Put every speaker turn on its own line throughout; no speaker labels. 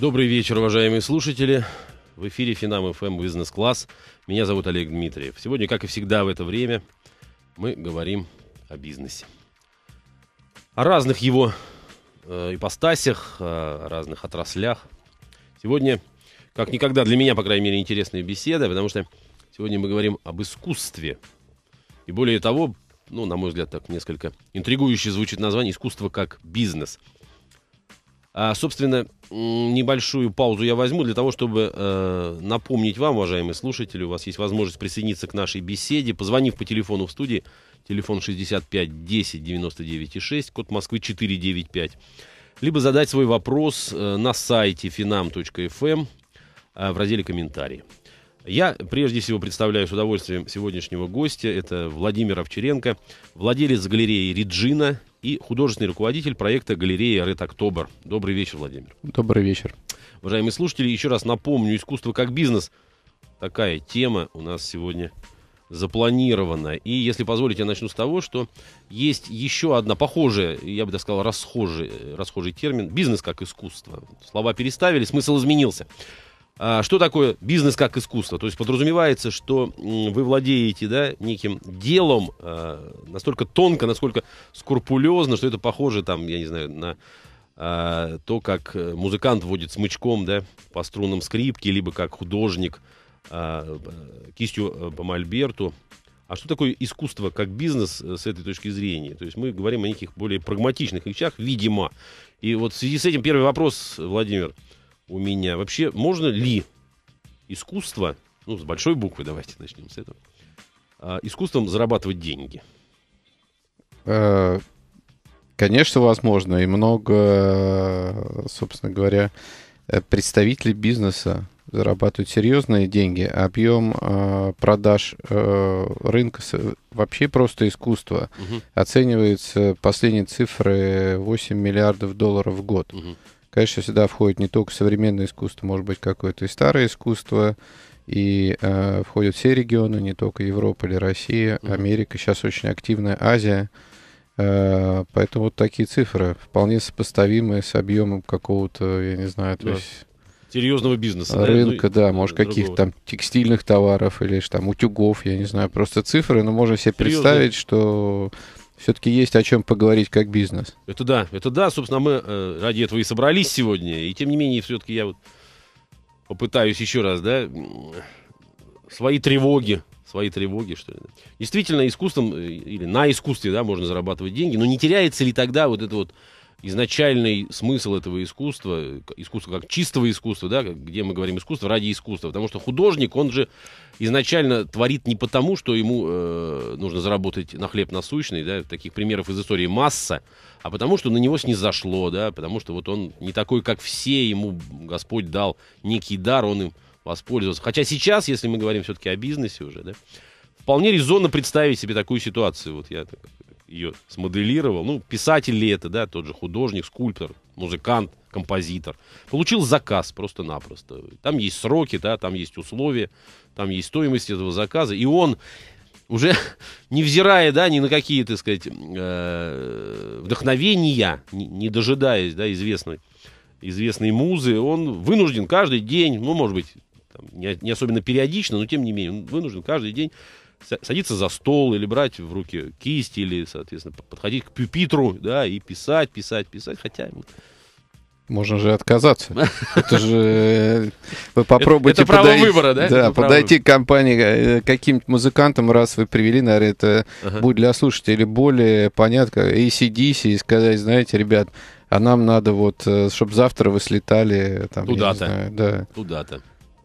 Добрый вечер, уважаемые слушатели. В эфире Финам ФМ Бизнес Класс. Меня зовут Олег Дмитриев. Сегодня, как и всегда в это время, мы говорим о бизнесе. О разных его э, ипостасях, о разных отраслях. Сегодня, как никогда, для меня, по крайней мере, интересная беседа, потому что сегодня мы говорим об искусстве. И более того, ну, на мой взгляд, так несколько интригующе звучит название «Искусство как бизнес». А, собственно, небольшую паузу я возьму для того, чтобы э, напомнить вам, уважаемые слушатели, у вас есть возможность присоединиться к нашей беседе, позвонив по телефону в студии, телефон 65 10 99 6, код Москвы 495, либо задать свой вопрос э, на сайте finam.fm эм, э, в разделе «Комментарии». Я прежде всего представляю с удовольствием сегодняшнего гостя. Это Владимир Овчаренко, владелец галереи «Реджина», и художественный руководитель проекта галереи «Ред Октобер». Добрый вечер, Владимир.
Добрый вечер.
Уважаемые слушатели, еще раз напомню, искусство как бизнес. Такая тема у нас сегодня запланирована. И, если позволите, я начну с того, что есть еще одна похожая, я бы даже сказал, расхожий, э, расхожий термин – бизнес как искусство. Слова переставили, смысл изменился. А, что такое бизнес как искусство? То есть подразумевается, что вы владеете да, неким делом а, настолько тонко, насколько скрупулезно, что это похоже, там, я не знаю, на а, то, как э, музыкант вводит смычком да, по струнам скрипки, либо как художник кистью э, по мольберту. А что такое искусство как бизнес э, с этой точки зрения? То есть мы говорим о неких более прагматичных вещах, видимо. И вот в связи с этим первый вопрос, Владимир у меня. Вообще, можно ли искусство, ну, с большой буквы, давайте начнем с этого, а, искусством зарабатывать деньги?
Э, конечно, возможно. И много, собственно говоря, э, представителей бизнеса зарабатывают серьезные деньги. Объем э, продаж рынка вообще просто искусство. Угу. Оцениваются последние цифры 8 миллиардов долларов в год. Угу. Конечно, сюда входит не только современное искусство, может быть, какое-то и старое искусство, и э, входят все регионы, не только Европа или Россия, Америка, сейчас очень активная Азия. Э, поэтому вот такие цифры, вполне сопоставимые с объемом какого-то, я не знаю, то да. есть... Серьезного бизнеса. Рынка, да, ну, да может, каких-то там текстильных товаров или там утюгов, я не знаю, просто цифры, но можно себе Серьезно. представить, что все-таки есть о чем поговорить как бизнес.
Это да, это да, собственно, мы э, ради этого и собрались сегодня. И тем не менее, все-таки я вот попытаюсь еще раз, да, свои тревоги, свои тревоги, что ли. Действительно, искусством э, или на искусстве, да, можно зарабатывать деньги, но не теряется ли тогда вот это вот изначальный смысл этого искусства, искусства как чистого искусства, да, где мы говорим искусство ради искусства, потому что художник, он же изначально творит не потому, что ему э, нужно заработать на хлеб насущный, да, таких примеров из истории масса, а потому что на него снизошло, да, потому что вот он не такой, как все, ему Господь дал некий дар, он им воспользовался. Хотя сейчас, если мы говорим все-таки о бизнесе уже, да, вполне резонно представить себе такую ситуацию. Вот я ее смоделировал. Ну, писатель ли это, да, тот же художник, скульптор, музыкант, композитор. Получил заказ просто-напросто. Там есть сроки, да, там есть условия, там есть стоимость этого заказа. И он уже невзирая, да, ни на какие, так сказать, э, вдохновения, не, дожидаясь, да, известной, известной музы, он вынужден каждый день, ну, может быть, там, не, не особенно периодично, но тем не менее, он вынужден каждый день садиться за стол или брать в руки кисть или, соответственно, подходить к пюпитру, да, и писать, писать, писать, хотя...
Можно же отказаться. Это же... Э, вы попробуйте это, это подойти... выбора, да? Да, это подойти к компании э, каким-нибудь музыкантам, раз вы привели, наверное, это ага. будет для слушателей более понятно, ACDC, и сказать, знаете, ребят, а нам надо вот, э, чтобы завтра вы слетали там, Туда-то. Знаю, да. Туда-то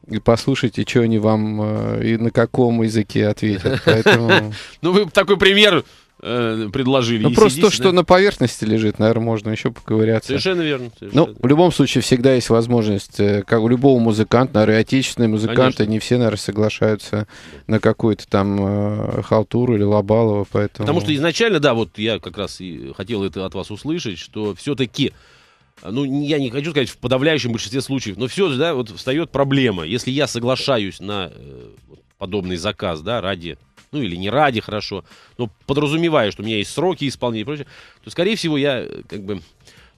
и послушайте, что они вам э, и на каком языке ответят.
Ну, вы такой пример э, предложили. Ну, просто то, что на
поверхности лежит, наверное, можно еще поковыряться. Совершенно верно. ну, в любом случае, всегда есть возможность, э, как у любого музыканта, наверное, отечественные музыканты, не все, наверное, соглашаются на какую-то там халтуру или лобалово, поэтому... Потому что
изначально, да, вот я как раз и хотел это от вас услышать, что все-таки а, ну, я не хочу сказать в подавляющем большинстве случаев, но все же, да, вот встает проблема. Если я соглашаюсь на э, подобный заказ, да, ради, ну или не ради, хорошо, но подразумеваю, что у меня есть сроки исполнения и прочее, то, скорее всего, я э, как бы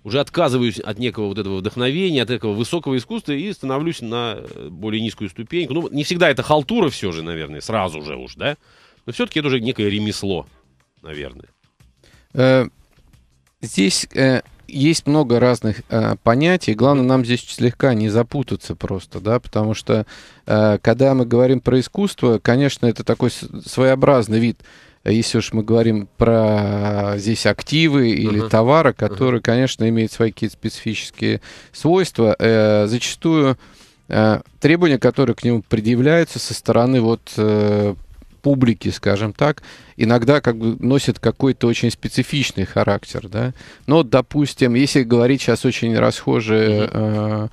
уже отказываюсь от некого вот этого вдохновения, от этого высокого искусства и становлюсь на э, более низкую ступеньку. Ну, не всегда это халтура все же, наверное, сразу же уж, да? Но все-таки это уже некое ремесло, наверное.
Э, здесь есть много разных э, понятий. Главное, нам здесь слегка не запутаться просто, да, потому что э, когда мы говорим про искусство, конечно, это такой своеобразный вид. Если уж мы говорим про здесь активы или uh-huh. товары, которые, uh-huh. конечно, имеют свои какие-то специфические свойства, э, зачастую э, требования, которые к нему предъявляются со стороны вот э, публики, скажем так, иногда как бы носит какой-то очень специфичный характер, да. Но, допустим, если говорить сейчас очень расхожие э,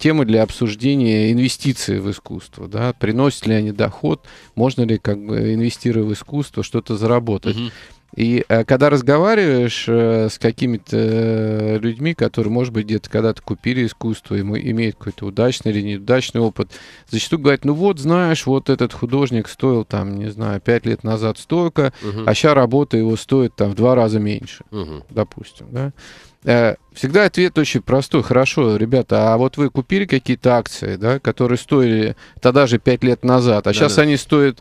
темы для обсуждения инвестиции в искусство, да, приносят ли они доход, можно ли как бы инвестируя в искусство что-то заработать. Uh-huh. И э, когда разговариваешь э, с какими-то э, людьми, которые, может быть, где-то когда-то купили искусство, ему имеют какой-то удачный или неудачный опыт, зачастую говорят, ну вот, знаешь, вот этот художник стоил там, не знаю, пять лет назад столько, угу. а сейчас работа его стоит там в два раза меньше, угу. допустим, да. Всегда ответ очень простой. Хорошо, ребята, а вот вы купили какие-то акции, да, которые стоили тогда же пять лет назад, а да, сейчас да. они стоят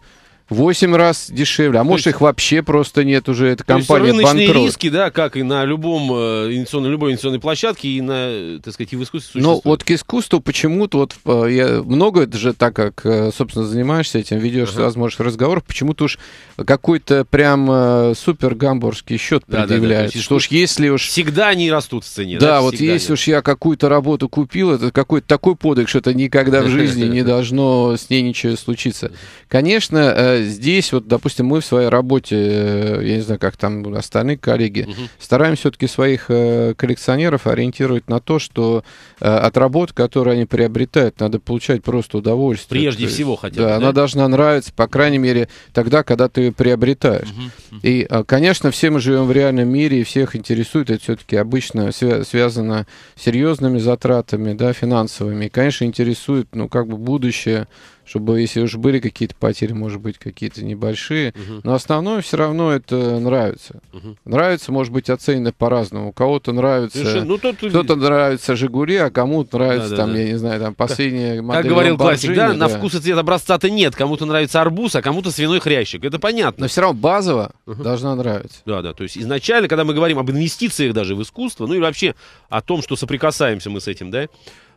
8 раз дешевле. А То может, есть... их вообще просто нет уже. Это компания есть рыночные банкрот. риски,
да, как и на любом э, инвестиционной, любой инвестиционной площадке, и на, так сказать, и в искусстве ну, существует.
Ну, вот к искусству почему-то, вот э, я много это же так как, э, собственно, занимаешься этим, ведешь ага. возможных разговор. почему-то уж какой-то прям супер гамбургский счет да, предъявляют. Да, да. что уж
если уж... Всегда они растут в цене. Да, да вот если нет.
уж я какую-то работу купил, это какой-то такой подвиг, что это никогда в жизни не должно с ней ничего случиться. Конечно, здесь, вот, допустим, мы в своей работе, э, я не знаю, как там остальные коллеги, угу. стараемся все-таки своих э, коллекционеров ориентировать на то, что э, от работ, которые они приобретают, надо получать просто удовольствие. Прежде есть, всего хотя бы. Да, да, она должна нравиться, по крайней мере, тогда, когда ты ее приобретаешь. Угу. И, а, конечно, все мы живем в реальном мире, и всех интересует, это все-таки обычно свя связано с серьезными затратами, да, финансовыми. И, конечно, интересует, ну, как бы будущее чтобы если уж были какие-то потери, может быть, какие-то небольшие, угу. но основное все равно это нравится. Угу. Нравится, может быть, оценено по-разному. У кого-то нравится, ну, тут... кто-то нравится Жигули, а кому-то нравится да, там, да, я да. не знаю, там последняя как, модель. Как говорил классик, да, да, на вкус
и цвет образца-то нет. Кому-то нравится арбуз, а кому-то свиной хрящик. Это понятно. Но все равно
базово угу. должна нравиться.
Да, да. То есть изначально, когда мы говорим об инвестициях даже в искусство, ну и вообще о том, что соприкасаемся мы с этим, да,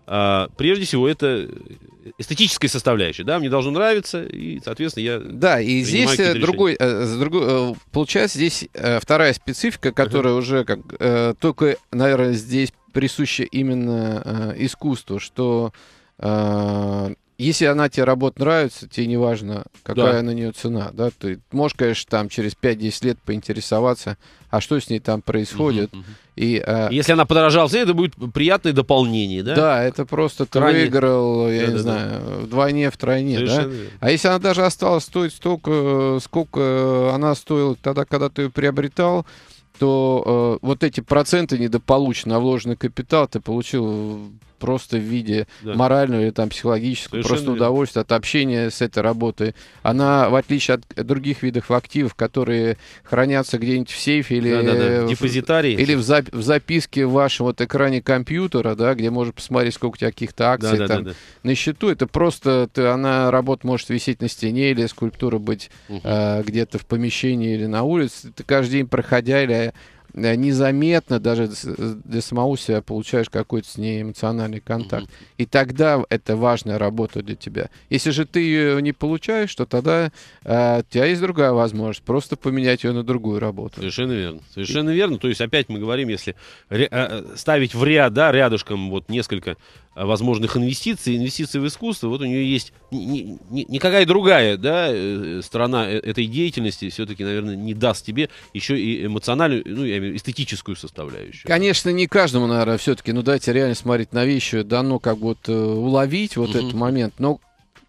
а, прежде всего это эстетическая составляющая, да, мне должно нравиться, и, соответственно, я Да,
и здесь э, другой, э, другой, э, получается, здесь э, вторая специфика, которая uh-huh. уже как только, наверное, здесь присуща именно искусству, что если она тебе работа нравится, тебе не важно, какая да. на нее цена. Да? Ты можешь, конечно, там через 5-10 лет поинтересоваться, а что с ней там происходит. Угу, угу. И, э,
если она подорожала, это будет приятное дополнение, да? Да,
это просто ты Крайне. выиграл, я да, не да, знаю, да. вдвойне, втройне. Совершенно да? А если она даже осталась стоить столько, сколько она стоила тогда, когда ты ее приобретал, то э, вот эти проценты недополученные, вложенный капитал ты получил просто в виде да. морального или там психологического, Совершенно просто верно. удовольствия от общения с этой работой. Она, в отличие от других видов активов, которые хранятся где-нибудь в сейфе или, да, да, да. В, депозитарии. или в, зап в записке в вашем вот экране компьютера, да, где можно посмотреть, сколько у тебя каких-то акций да, да, да, да. на счету, это просто ты, она, работа может висеть на стене или скульптура быть угу. э, где-то в помещении или на улице. Ты каждый день проходя или Э, незаметно даже э, для самого себя получаешь какой-то с ней эмоциональный контакт. Угу. И тогда это важная работа для тебя. Если же ты ее не получаешь, то тогда э, у тебя есть другая возможность просто поменять ее на другую работу.
Совершенно верно. Совершенно и... верно. То есть опять мы говорим, если ре- э, ставить в ряд, да, рядышком вот несколько Э, возможных инвестиций, инвестиций в искусство, вот у нее есть ни, ни, никакая другая да, э, э, сторона этой деятельности все-таки, наверное, не даст тебе еще и эмоциональную, ну, я имею эстетическую составляющую.
Конечно, не каждому, наверное, все-таки, ну, дайте реально смотреть на вещи, дано ну, как вот уловить вот угу. этот момент, но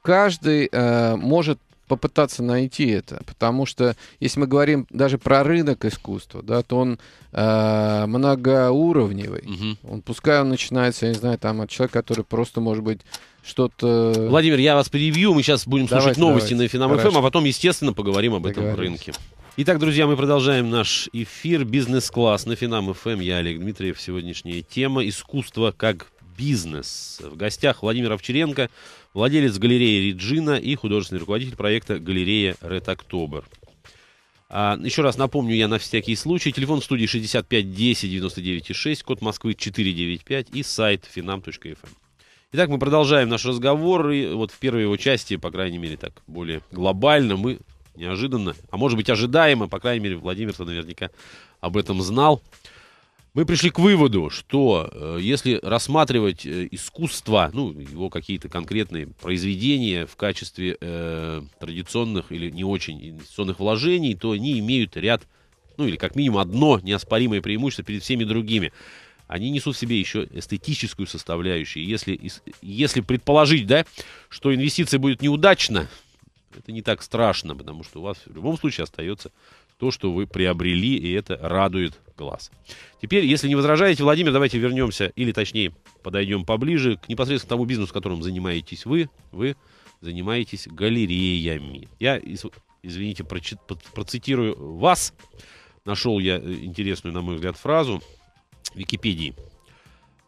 каждый э, может попытаться найти это, потому что если мы говорим даже про рынок искусства, да, то он э, многоуровневый. Угу. Он пускай он начинается, я не знаю, там от человека, который просто может быть что-то. Владимир,
я вас перебью, мы сейчас будем давайте, слушать новости давайте. на Финам ФМ, эм, а потом, естественно, поговорим об этом рынке. Итак, друзья, мы продолжаем наш эфир «Бизнес-класс» на Финам ФМ. Эм. Я Олег Дмитриев. Сегодняшняя тема «Искусство как бизнес». В гостях Владимир Овчаренко, владелец галереи «Реджина» и художественный руководитель проекта «Галерея Ред Октобер». А, еще раз напомню я на всякий случай. Телефон в студии 65 10 99 код Москвы 495 и сайт finam.fm. Эм. Итак, мы продолжаем наш разговор. И вот в первой его части, по крайней мере, так более глобально мы неожиданно, а может быть ожидаемо, по крайней мере, Владимир-то наверняка об этом знал мы пришли к выводу, что э, если рассматривать э, искусство, ну, его какие-то конкретные произведения в качестве э, традиционных или не очень инвестиционных вложений, то они имеют ряд, ну, или как минимум одно неоспоримое преимущество перед всеми другими. Они несут в себе еще эстетическую составляющую. Если, если предположить, да, что инвестиция будет неудачна, это не так страшно, потому что у вас в любом случае остается то, что вы приобрели, и это радует глаз. Теперь, если не возражаете, Владимир, давайте вернемся, или точнее, подойдем поближе к непосредственно тому бизнесу, которым занимаетесь вы. Вы занимаетесь галереями. Я, извините, процитирую вас. Нашел я э, интересную, на мой взгляд, фразу в Википедии.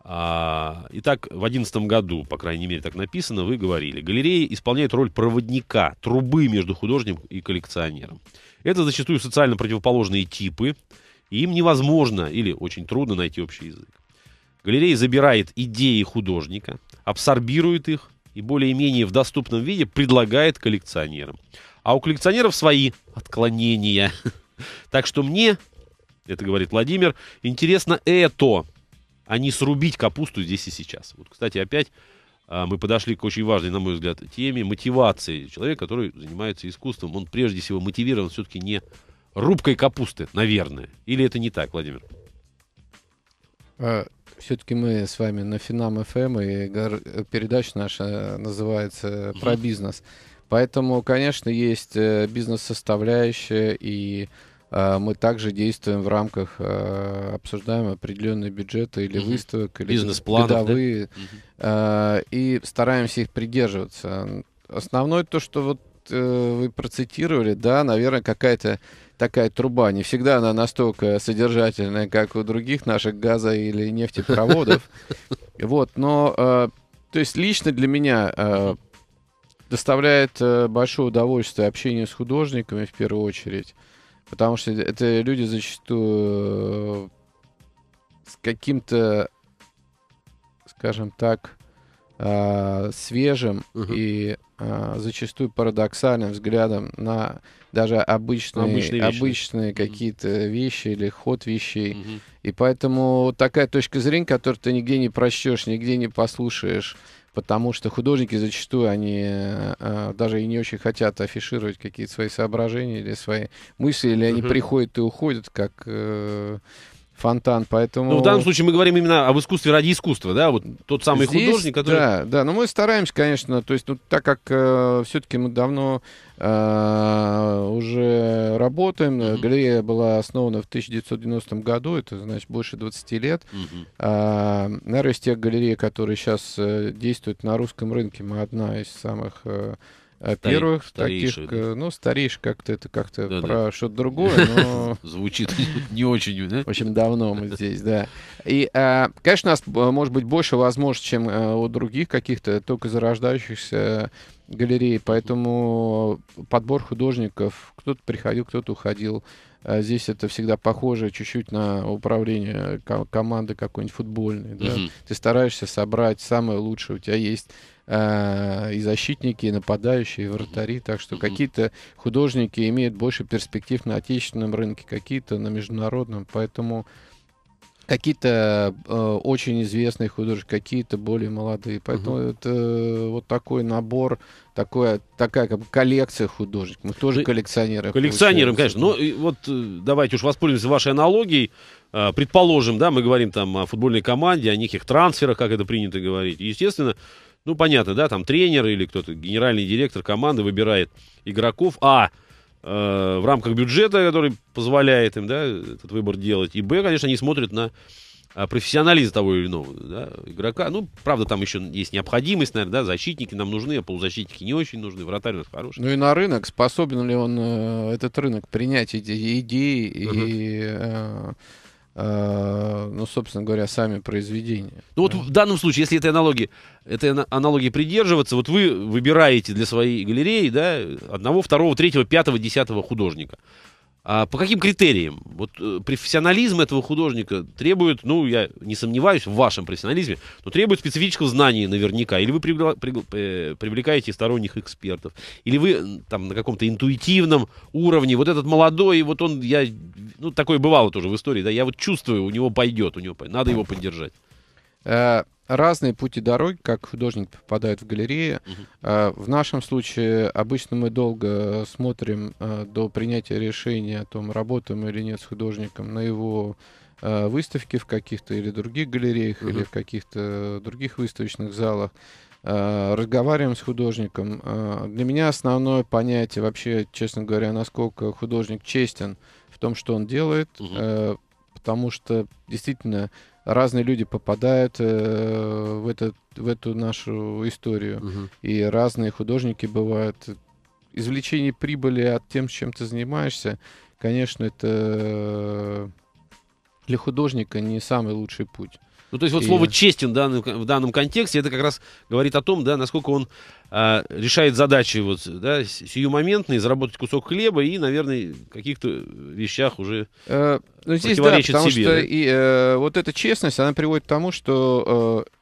А, Итак, в 2011 году, по крайней мере, так написано, вы говорили, галерея исполняет роль проводника, трубы между художником и коллекционером. Это зачастую социально противоположные типы, и им невозможно или очень трудно найти общий язык. Галерея забирает идеи художника, абсорбирует их и более-менее в доступном виде предлагает коллекционерам. А у коллекционеров свои отклонения. Так что мне, это говорит Владимир, интересно это, а не срубить капусту здесь и сейчас. Вот, кстати, опять а, мы подошли к очень важной, на мой взгляд, теме мотивации Человек, который занимается искусством. Он прежде всего мотивирован все-таки не рубкой капусты, наверное. Или это не так, Владимир?
А, все-таки мы с вами на Финам ФМ, эм, и передача наша называется «Про бизнес». Поэтому, конечно, есть э, бизнес-составляющая и Э, мы также действуем в рамках, э, обсуждаем определенные бюджеты или угу. выставок, или бизнес планы годовые, да? угу. Э, и стараемся их придерживаться. Основное то, что вот вы процитировали, да, наверное, какая-то такая труба. Не всегда она настолько содержательная, как у других наших газа или нефтепроводов. Вот, но, то есть лично для меня доставляет большое удовольствие общение с художниками в первую очередь. Потому что это люди зачастую э, с каким-то, скажем так, э, свежим угу. и э, зачастую парадоксальным взглядом на даже обычные, обычные, вещи. обычные какие-то mm-hmm. вещи или ход вещей. Mm-hmm. И поэтому такая точка зрения, которую ты нигде не прочтешь, нигде не послушаешь, потому что художники зачастую, они э, э, даже и не очень хотят афишировать какие-то свои соображения или свои мысли, или они угу. приходят и уходят, как... Э, фонтан, поэтому... Ну, в данном случае
мы говорим именно об искусстве ради искусства, да, вот тот самый Здесь, художник, который... Да,
да, но мы стараемся, конечно, то есть, ну, так как э, все-таки мы давно э, уже работаем. Mm-hmm. Галерея была основана в 1990 году, это значит больше 20 лет. Mm-hmm. А, наверное, из тех галерей, которые сейчас э, действуют на русском рынке, мы одна из самых э, Э, Старей, первых старейших, таких, да? Э, ну, старейших как-то это как-то да, про да. что-то другое, но...
Звучит не очень, да? В общем, давно
мы здесь, да. И, э, конечно, у нас может быть больше возможностей, чем у других каких-то только зарождающихся галерей, поэтому подбор художников, кто-то приходил, кто-то уходил. Здесь это всегда похоже чуть-чуть на управление команды какой-нибудь футбольной. Да? Угу. Ты стараешься собрать самое лучшее, у тебя есть Э, и защитники, и нападающие, и вратари. Так что какие-то художники имеют больше перспектив на отечественном рынке, какие-то на международном. Поэтому какие-то э, очень известные художники, какие-то более молодые. Поэтому угу. это э, вот такой набор, такое, такая как бы коллекция художников. Мы тоже коллекционеры. Коллекционеры, конечно.
Но ну и вот э, давайте уж воспользуемся вашей аналогией. Предположим, да, мы говорим там о футбольной команде, о неких трансферах, как это принято говорить. Естественно, ну, понятно, да, там тренер или кто-то, генеральный директор команды выбирает игроков, а, э, в рамках бюджета, который позволяет им, да, этот выбор делать, и, б, конечно, они смотрят на а, профессионализм того или иного да, игрока. Ну, правда, там еще есть необходимость, наверное, да, защитники нам нужны, а полузащитники не очень нужны, вратарь у нас хороший. Ну и
на рынок, способен ли он, э, этот рынок, принять эти идеи uh-huh. и Э, ну, собственно говоря, сами
произведения. Ну вот в данном случае, если этой аналогии, этой аналогии придерживаться, вот вы выбираете для своей галереи да, одного, второго, третьего, пятого, десятого художника. А по каким критериям? Вот э, профессионализм этого художника требует, ну, я не сомневаюсь в вашем профессионализме, но требует специфического знания наверняка. Или вы э, привлекаете сторонних экспертов, или вы там на каком-то интуитивном уровне. Вот этот молодой, вот он, я, ну, такое бывало тоже в истории, да, я вот чувствую, у него пойдет, у него пойдет, надо его поддержать.
Э, разные пути дороги, как художник попадает в галереи. Uh-huh. А, в нашем случае обычно мы долго смотрим а, до принятия решения о том, работаем или нет с художником на его а, выставке в каких-то или других галереях, Uh-huh. или в каких-то других выставочных залах. Разговариваем с художником. Для меня основное понятие вообще, честно говоря, насколько художник честен в том, что он делает, Uh-huh. потому что действительно разные люди попадают э, в, этот, в эту нашу историю. Угу. И разные художники бывают. Извлечение прибыли от тем, чем ты занимаешься, конечно, это для художника не самый лучший путь.
Ну, то есть вот и... слово «честен» да, в данном контексте, это как раз говорит о том, да, насколько он а, решает задачи вот, да, сиюмоментные, заработать кусок хлеба и, наверное, в каких-то вещах уже э, ну, здесь, противоречит да, потому себе. Что да? и,
э, вот эта честность, она приводит к тому, что э,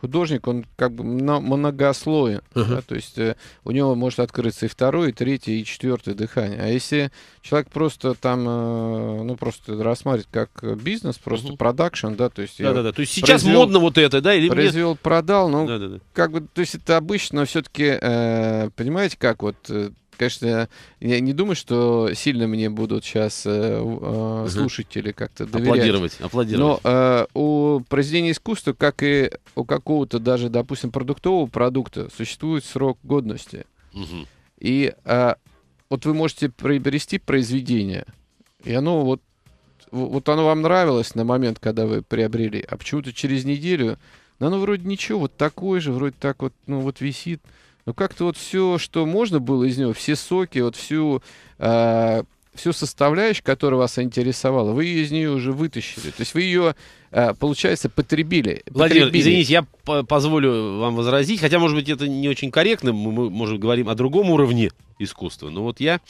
художник, он как бы многослойный, Uh-huh. Да, то есть э, у него может открыться и второе, и третье, и четвертое дыхание. А если человек просто там, э, ну, просто рассматривать как бизнес, просто uh-huh. продакшн, да, то есть... Да-да-да, то есть сейчас произвел, модно вот это, да? Или произвел, мне... продал, ну, Да-да-да. как бы, то есть это обычно все-таки, э, понимаете, как вот... Э, конечно, я не думаю, что сильно мне будут сейчас э, э, слушатели как-то доверять. Аплодировать, аплодировать. Но э, у произведения искусства, как и у какого-то даже, допустим, продуктового продукта, существует срок годности. Угу. И э, вот вы можете приобрести произведение, и оно вот вот оно вам нравилось на момент, когда вы приобрели, а почему-то через неделю, ну, оно вроде ничего, вот такое же, вроде так вот, ну, вот висит, но ну, как-то вот все, что можно было из него, все соки, вот всю, э, всю составляющую, которая вас интересовала, вы из нее уже вытащили. То есть вы ее, э, а, получается, потребили. Владимир, потребили. извините,
я позволю вам возразить, хотя, может быть, это не очень корректно, мы, может, говорим о другом уровне искусства, но вот я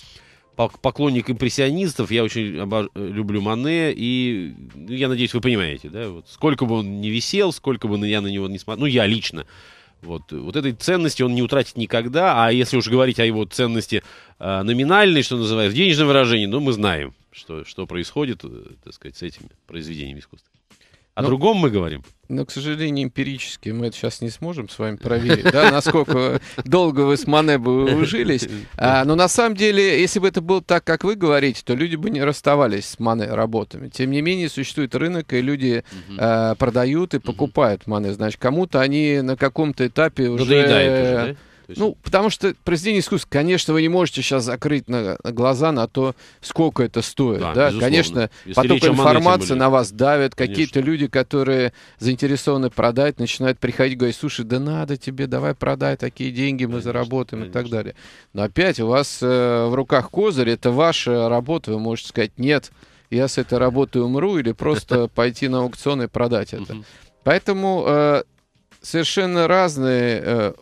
поклонник импрессионистов, я очень обож... люблю Мане, и ну, я надеюсь, вы понимаете, да, вот сколько бы он ни висел, сколько бы я на него не смотрел, ну, я лично вот, э, вот этой ценности он не утратит никогда, а если уж говорить о его ценности э, номинальной, что называется, денежное выражении, ну, мы знаем, что, что происходит, э, так сказать, с этими произведениями искусства. О Но... другом мы говорим.
Но, к сожалению, эмпирически мы это сейчас не сможем с вами проверить, да, насколько долго вы с Манебо ужились. А, но на самом деле, если бы это было так, как вы говорите, то люди бы не расставались с Мане работами. Тем не менее, существует рынок, и люди угу. а, продают и покупают Мане. Значит, кому-то они на каком-то этапе ну, уже... Надоедает уже, да? есть... Ну, потому что произведение искусства, конечно, вы не можете сейчас закрыть на, глаза на то, сколько это стоит. Да, да? Конечно, Если поток информации были... на вас давит, какие-то люди, которые заинтересованы продать, начинают приходить, говорить, слушай, да надо тебе, давай продай, такие деньги мы конечно, заработаем конечно. и так далее. Но опять у вас э, в руках козырь, это ваша работа, вы можете сказать, нет, я с этой работой умру, или просто пойти на аукцион и продать это. Поэтому э, совершенно разные э,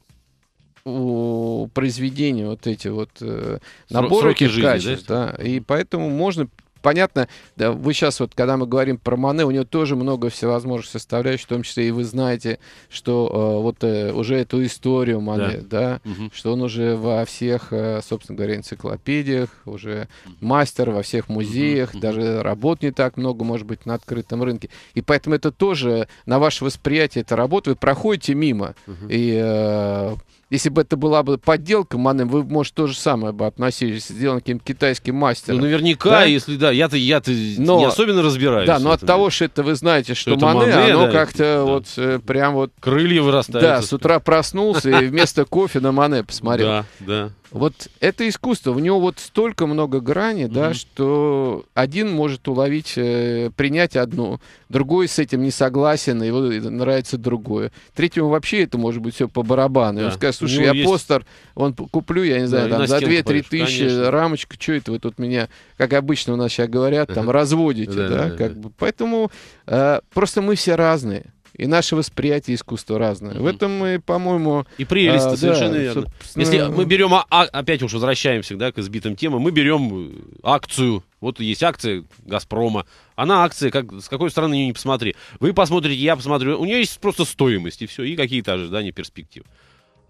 у произведения вот эти вот э, наборы Сроки жизни, качеств, да? да, и поэтому можно понятно, да, вы сейчас вот, когда мы говорим про Мане, у него тоже много всевозможных составляющих, в том числе и вы знаете, что э, вот э, уже эту историю Мане, да, да угу. что он уже во всех, э, собственно говоря, энциклопедиях, уже мастер во всех музеях, угу. даже работ не так много, может быть, на открытом рынке. И поэтому это тоже на ваше восприятие эта работа, вы проходите мимо угу. и э, если бы это была бы подделка Мане, вы, может, то же самое бы относились, сделан каким китайским мастером. Ну, наверняка, да? если
да, я-то я -то не особенно разбираюсь. Да, но от того,
что это вы знаете, что, что Мане, Мане, оно да, как-то да. вот э, прям вот... Крылья вырастают. Да, с утра проснулся и вместо кофе на Мане посмотрел. Да, да. Вот это искусство, у него вот столько много граней, mm-hmm. да, что один может уловить, э, принять одну, другой с этим не согласен, и его нравится другое. Третьему вообще это может быть все по барабану. Да. Он скажет, Слушай, я есть... постер, он куплю, я не знаю, да, там, за 2-3 тысячи, конечно. рамочка, что это вы тут меня, как обычно у нас сейчас говорят, там, разводите, да, как бы. Поэтому э, просто мы все разные и наше восприятие искусства разное. Mm-hmm. В этом мы, по-моему... И прелесть, э, а, совершенно да, верно. Собственно... Если мы
берем, а, а, опять уж возвращаемся да, к избитым темам, мы берем э, акцию, вот есть акция «Газпрома», она акция, как, с какой стороны ее не посмотри. Вы посмотрите, я посмотрю, у нее есть просто стоимость, и все, и какие-то ожидания, перспективы.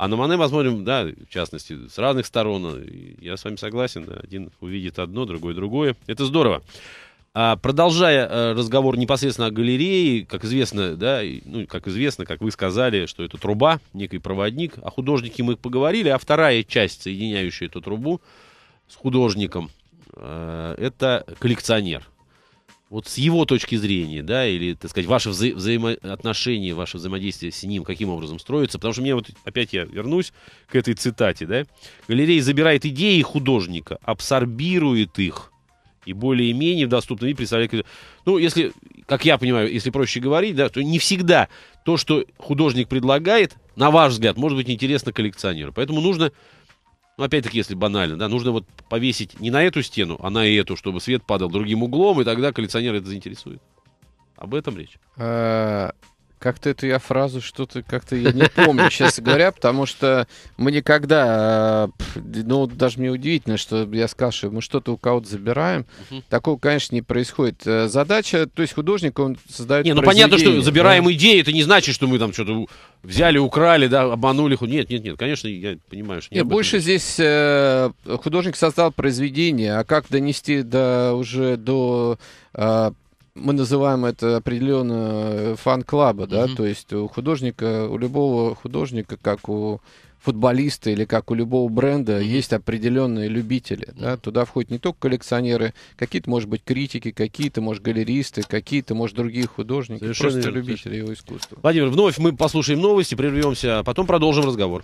А на Мане возможно, да, в частности, с разных сторон. Я с вами согласен. Один увидит одно, другой другое. Это здорово. А продолжая э, разговор непосредственно о галерее, как известно, да, ну, как известно, как вы сказали, что это труба, некий проводник. О художнике мы поговорили, а вторая часть, соединяющая эту трубу с художником, э, это коллекционер вот с его точки зрения, да, или, так сказать, ваши вза взаимоотношение, ваше взаимодействие с ним каким образом строится, потому что мне вот, опять я вернусь к этой цитате, да, галерея забирает идеи художника, абсорбирует их и более-менее в доступном виде представляет... Ну, если, как я понимаю, если проще говорить, да, то не всегда то, что художник предлагает, на ваш взгляд, может быть интересно коллекционеру. Поэтому нужно ну, опять-таки, если банально, да, нужно вот повесить не на эту стену, а на эту, чтобы свет падал другим углом, и тогда коллекционер это заинтересует. Об этом речь.
Э, как-то эту я фразу что-то как-то я не помню, честно говоря, потому что мы никогда, э, ну, даже мне удивительно, что я сказал, что мы что-то у кого-то забираем. Угу. Такого, конечно, не происходит. Э, задача, то есть художник, он создает Не, ну понятно, что забираем да?
идеи, это не значит, что мы там что-то взяли, украли, да, обманули. Нет, нет, нет, конечно, я понимаю, что... Не нет,
больше здесь э, художник создал произведение, а как донести до уже до э, мы называем это определенно э, фан-клаба, да, угу. то есть у художника, у любого художника, как у футболиста или как у любого бренда mm-hmm. есть определенные любители. Mm-hmm. Да? Туда входят не только коллекционеры, какие-то, может быть, критики, какие-то, может, галеристы, какие-то, может, другие
художники, Совершенно просто верно. любители его искусства. Владимир, вновь мы послушаем новости, прервемся, а потом продолжим разговор.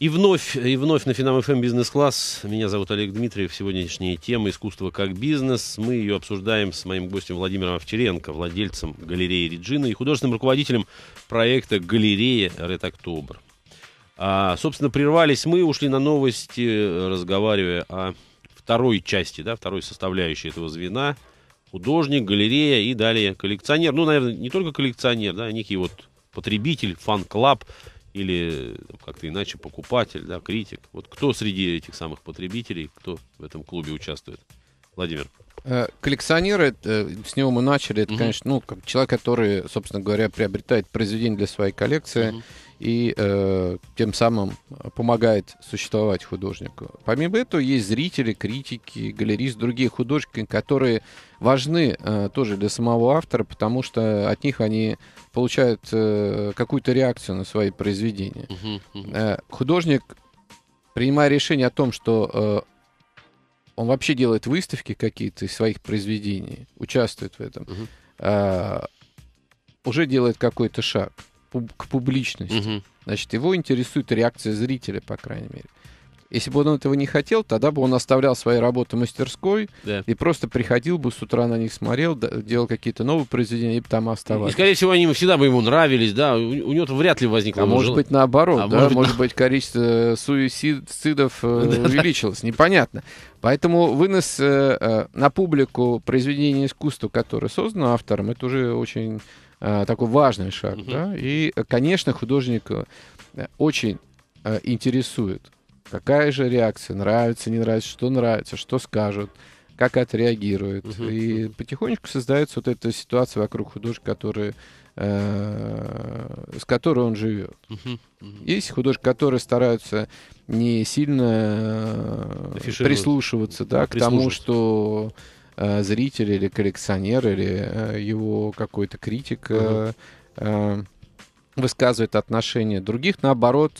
И вновь, и вновь на Финам ФМ бизнес-класс. Меня зовут Олег Дмитриев. Сегодняшняя тема «Искусство как бизнес». Мы ее обсуждаем с моим гостем Владимиром Овчаренко, владельцем галереи «Реджина» и художественным руководителем проекта «Галерея Ред Октобр». А, собственно, прервались мы, ушли на новости, разговаривая о второй части, да, второй составляющей этого звена. Художник, галерея и далее коллекционер. Ну, наверное, не только коллекционер, да, некий вот потребитель, фан-клаб или как-то иначе покупатель, да, критик. Вот кто среди этих самых потребителей, кто в этом клубе участвует? Владимир.
Э, коллекционеры, э, с него мы начали, это, угу. конечно, ну, как человек, который, собственно говоря, приобретает произведение для своей коллекции. Угу и э, тем самым помогает существовать художнику. Помимо этого есть зрители, критики, галеристы, другие художники, которые важны э, тоже для самого автора, потому что от них они получают э, какую-то реакцию на свои произведения. Uh-huh, uh-huh. Э, художник, принимая решение о том, что э, он вообще делает выставки какие-то из своих произведений, участвует в этом, uh-huh. э, уже делает какой-то шаг к публичности. Угу. Значит, его интересует реакция зрителя, по крайней мере. Если бы он этого не хотел, тогда бы он оставлял свои работы мастерской да. и просто приходил бы с утра на них смотрел, делал какие-то новые произведения и там
оставался. И, скорее всего, они всегда бы ему нравились, да, у, у него вряд ли возникло. А может желание. быть
наоборот, а да, может быть, может быть количество э, суицидов э, увеличилось, непонятно. Поэтому вынос э, на публику произведения искусства, которое создано автором, это уже очень Э, такой важный шаг. Угу. Да? И, конечно, художник э, очень э, интересует, какая же реакция, нравится, не нравится, что нравится, что скажут, как отреагирует. Угу. И потихонечку создается вот эта ситуация вокруг художника, который с которой он живет. Есть художники, которые стараются не сильно прислушиваться да, к тому, что э, зритель или коллекционер или э, его какой-то критик э, э, высказывает отношение других, наоборот,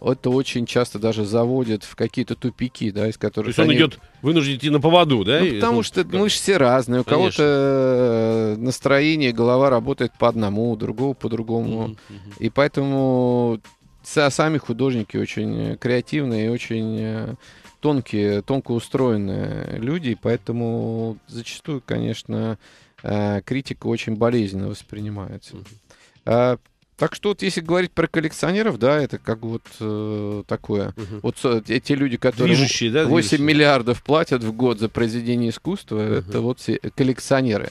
это очень часто даже заводит в какие-то тупики, да, из которых. То есть они... он
идет вынужден идти на поводу, да? Ну, потому ну, что
да. мы же все разные. У кого-то э, настроение, голова работает по одному, у другого по другому. Mm-hmm. И поэтому сами художники очень э, креативные и очень э, тонкие, тонко устроенные люди, поэтому зачастую, конечно, э, критика очень болезненно воспринимается. А, так что вот если говорить про коллекционеров, да, это как вот э, такое. Угу. Вот эти люди, которые движущие, да, 8 движущие. миллиардов платят в год за произведение искусства, угу. это вот все коллекционеры.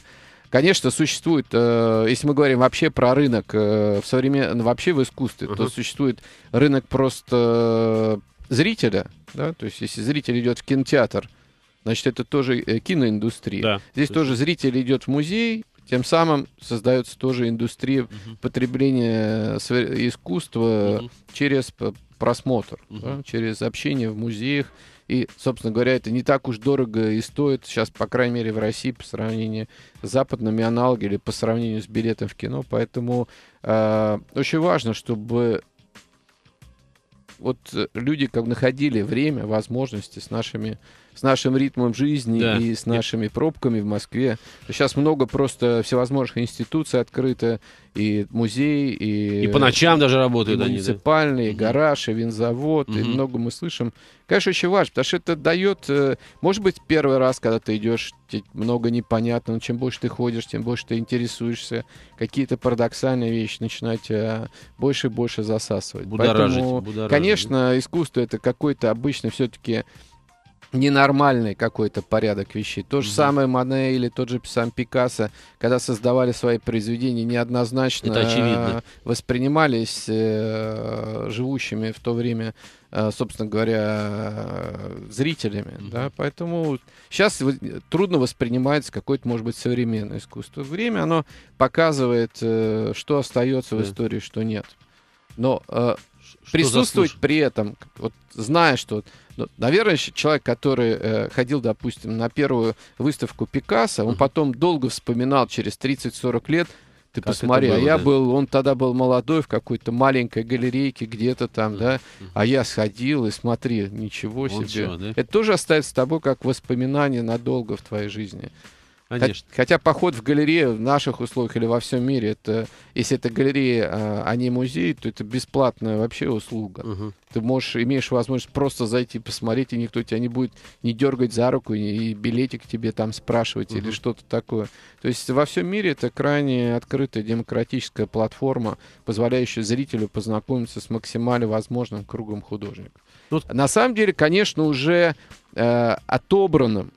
Конечно, существует, э, если мы говорим вообще про рынок э, в современ... вообще в искусстве, uh-huh. то существует рынок просто зрителя, да, то есть если зритель идет в кинотеатр, значит, это тоже э, киноиндустрия. Да. Здесь то тоже зритель идет в музей, тем самым создается тоже индустрия угу. потребления э, искусства угу. через просмотр, угу. да, через общение в музеях. И, собственно говоря, это не так уж дорого и стоит сейчас, по крайней мере, в России по сравнению с западными аналогами или по сравнению с билетом в кино. Поэтому э, очень важно, чтобы вот э, люди как находили время, возможности с нашими с нашим ритмом жизни да. и с нашими пробками в Москве. Сейчас много просто всевозможных институций открыто, и музей, и... И по ночам даже работают и они. муниципальные, да? и гараж, и винзавод, угу. и много мы слышим. Конечно, очень важно, потому что это дает... Э, может быть, первый раз, когда ты идешь, много непонятно, но чем больше ты ходишь, тем больше ты интересуешься. Какие-то парадоксальные вещи начинать э, больше и больше засасывать. Будоражить, Поэтому, будоражить. конечно, искусство — это какой-то обычно все-таки ненормальный какой-то порядок вещей. То же mm самое Мане или тот же сам Пикассо, когда создавали свои произведения, неоднозначно э, воспринимались э, живущими в то время, э, собственно говоря, э, зрителями. mm Да? Поэтому сейчас трудно воспринимается какое-то, может быть, современное искусство. Время оно показывает, э, что остается в истории, что нет. Но э, присутствует при этом, вот, зная, что, ну, наверное, человек, который э, ходил, допустим, на первую выставку Пикассо, он mm-hmm. потом долго вспоминал через 30-40 лет, ты как посмотри, было, а я да? был, он тогда был молодой в какой-то маленькой галерейке где-то там, mm-hmm. да, а я сходил и смотри, ничего вот себе. Чего, да? Это тоже остается с тобой как воспоминание надолго в твоей жизни. Одежда. Хотя поход в галерею в наших условиях или во всем мире, это если это галерея, а, а не музей, то это бесплатная вообще услуга. Угу. Ты можешь, имеешь возможность просто зайти посмотреть, и никто тебя не будет не дергать за руку и билетик тебе там спрашивать угу. или что-то такое. То есть во всем мире это крайне открытая демократическая платформа, позволяющая зрителю познакомиться с максимально возможным кругом художников. Тут... Ну На самом деле, конечно, уже э, отобранным